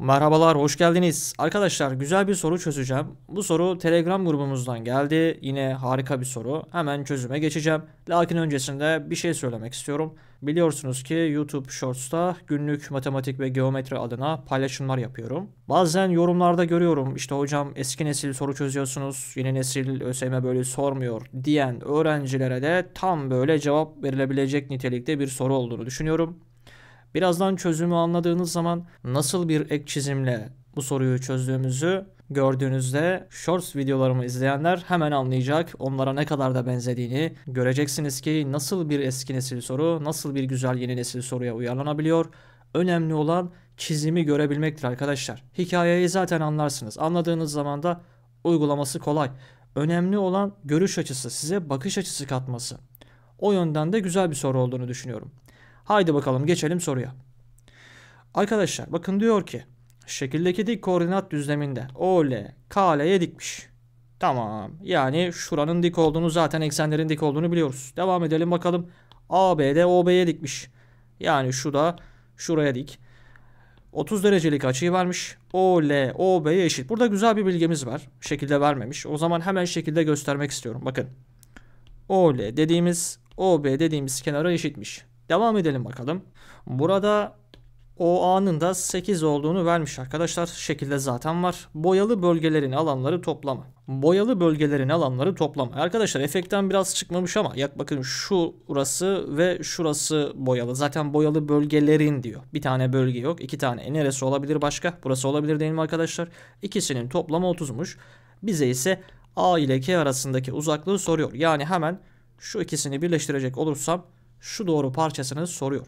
Merhabalar, hoş geldiniz. Arkadaşlar güzel bir soru çözeceğim. Bu soru Telegram grubumuzdan geldi. Yine harika bir soru. Hemen çözüme geçeceğim. Lakin öncesinde bir şey söylemek istiyorum. Biliyorsunuz ki YouTube Shorts'ta günlük matematik ve geometri adına paylaşımlar yapıyorum. Bazen yorumlarda görüyorum işte hocam eski nesil soru çözüyorsunuz, yeni nesil ÖSYM böyle sormuyor diyen öğrencilere de tam böyle cevap verilebilecek nitelikte bir soru olduğunu düşünüyorum. Birazdan çözümü anladığınız zaman nasıl bir ek çizimle bu soruyu çözdüğümüzü gördüğünüzde shorts videolarımı izleyenler hemen anlayacak. Onlara ne kadar da benzediğini göreceksiniz ki nasıl bir eski nesil soru, nasıl bir güzel yeni nesil soruya uyarlanabiliyor. Önemli olan çizimi görebilmektir arkadaşlar. Hikayeyi zaten anlarsınız. Anladığınız zaman da uygulaması kolay. Önemli olan görüş açısı, size bakış açısı katması. O yönden de güzel bir soru olduğunu düşünüyorum. Haydi bakalım geçelim soruya. Arkadaşlar bakın diyor ki şekildeki dik koordinat düzleminde OL, KL'ye dikmiş. Tamam. Yani şuranın dik olduğunu zaten eksenlerin dik olduğunu biliyoruz. Devam edelim bakalım. AB'de OB'ye dikmiş. Yani şu da şuraya dik. 30 derecelik açıyı vermiş. OL, OB'ye eşit. Burada güzel bir bilgimiz var. Şekilde vermemiş. O zaman hemen şekilde göstermek istiyorum. Bakın. OL dediğimiz OB dediğimiz kenara eşitmiş. Devam edelim bakalım. Burada o anında 8 olduğunu vermiş arkadaşlar. Şekilde zaten var. Boyalı bölgelerin alanları toplama. Boyalı bölgelerin alanları toplama. Arkadaşlar efektten biraz çıkmamış ama yak bakın şu ve şurası boyalı. Zaten boyalı bölgelerin diyor. Bir tane bölge yok. iki tane. E, neresi olabilir başka? Burası olabilir değil mi arkadaşlar? İkisinin toplamı 30'muş. Bize ise A ile K arasındaki uzaklığı soruyor. Yani hemen şu ikisini birleştirecek olursam şu doğru parçasını soruyor.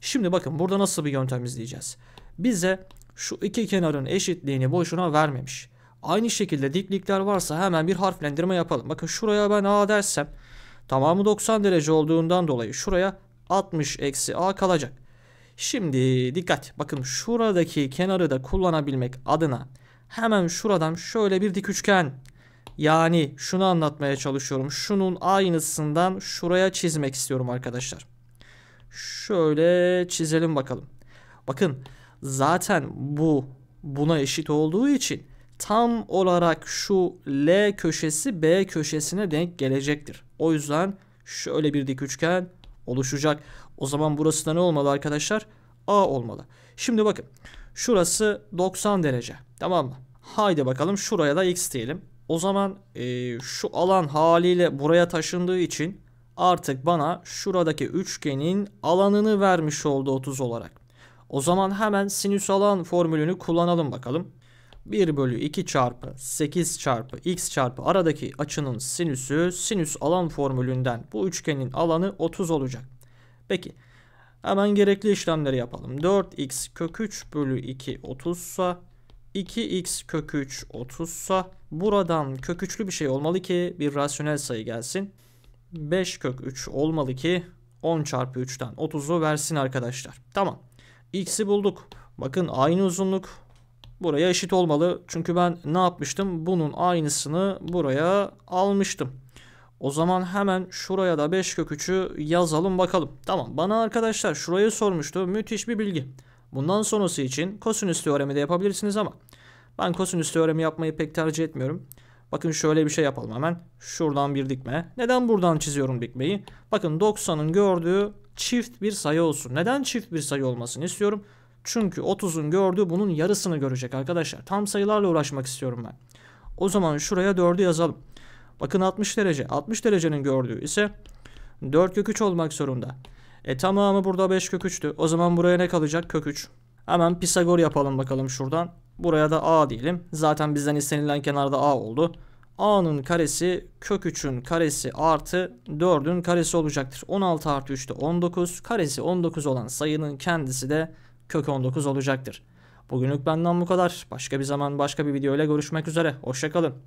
Şimdi bakın burada nasıl bir yöntem izleyeceğiz. Bize şu iki kenarın eşitliğini boşuna vermemiş. Aynı şekilde diklikler varsa hemen bir harflendirme yapalım. Bakın şuraya ben A dersem tamamı 90 derece olduğundan dolayı şuraya 60 eksi A kalacak. Şimdi dikkat bakın şuradaki kenarı da kullanabilmek adına hemen şuradan şöyle bir dik üçgen yani şunu anlatmaya çalışıyorum. Şunun aynısından şuraya çizmek istiyorum arkadaşlar. Şöyle çizelim bakalım. Bakın zaten bu buna eşit olduğu için tam olarak şu L köşesi B köşesine denk gelecektir. O yüzden şöyle bir dik üçgen oluşacak. O zaman burası da ne olmalı arkadaşlar? A olmalı. Şimdi bakın şurası 90 derece tamam mı? Haydi bakalım şuraya da x diyelim. O zaman e, şu alan haliyle buraya taşındığı için artık bana şuradaki üçgenin alanını vermiş oldu 30 olarak. O zaman hemen sinüs alan formülünü kullanalım bakalım. 1 bölü 2 çarpı 8 çarpı x çarpı aradaki açının sinüsü sinüs alan formülünden bu üçgenin alanı 30 olacak. Peki hemen gerekli işlemleri yapalım. 4x kök 3 bölü 2 30 sa 2x kök 3 30 sa buradan kök 3'lü bir şey olmalı ki bir rasyonel sayı gelsin. 5 kök 3 olmalı ki 10 çarpı 3'ten 30'u versin arkadaşlar. Tamam. X'i bulduk. Bakın aynı uzunluk buraya eşit olmalı. Çünkü ben ne yapmıştım? Bunun aynısını buraya almıştım. O zaman hemen şuraya da 5 kök 3'ü yazalım bakalım. Tamam bana arkadaşlar şurayı sormuştu. Müthiş bir bilgi. Bundan sonrası için kosinüs teoremi de yapabilirsiniz ama ben kosinüs teoremi yapmayı pek tercih etmiyorum. Bakın şöyle bir şey yapalım hemen. Şuradan bir dikme. Neden buradan çiziyorum dikmeyi? Bakın 90'ın gördüğü çift bir sayı olsun. Neden çift bir sayı olmasını istiyorum? Çünkü 30'un gördüğü bunun yarısını görecek arkadaşlar. Tam sayılarla uğraşmak istiyorum ben. O zaman şuraya 4'ü yazalım. Bakın 60 derece. 60 derecenin gördüğü ise 4 kök 3 olmak zorunda. E tamamı burada 5 kök 3'tü. O zaman buraya ne kalacak? Kök 3. Hemen Pisagor yapalım bakalım şuradan. Buraya da a diyelim. Zaten bizden istenilen kenarda a oldu. a'nın karesi kök 3'ün karesi artı 4'ün karesi olacaktır. 16 artı 3 de 19. Karesi 19 olan sayının kendisi de kök 19 olacaktır. Bugünlük benden bu kadar. Başka bir zaman başka bir video ile görüşmek üzere. Hoşçakalın.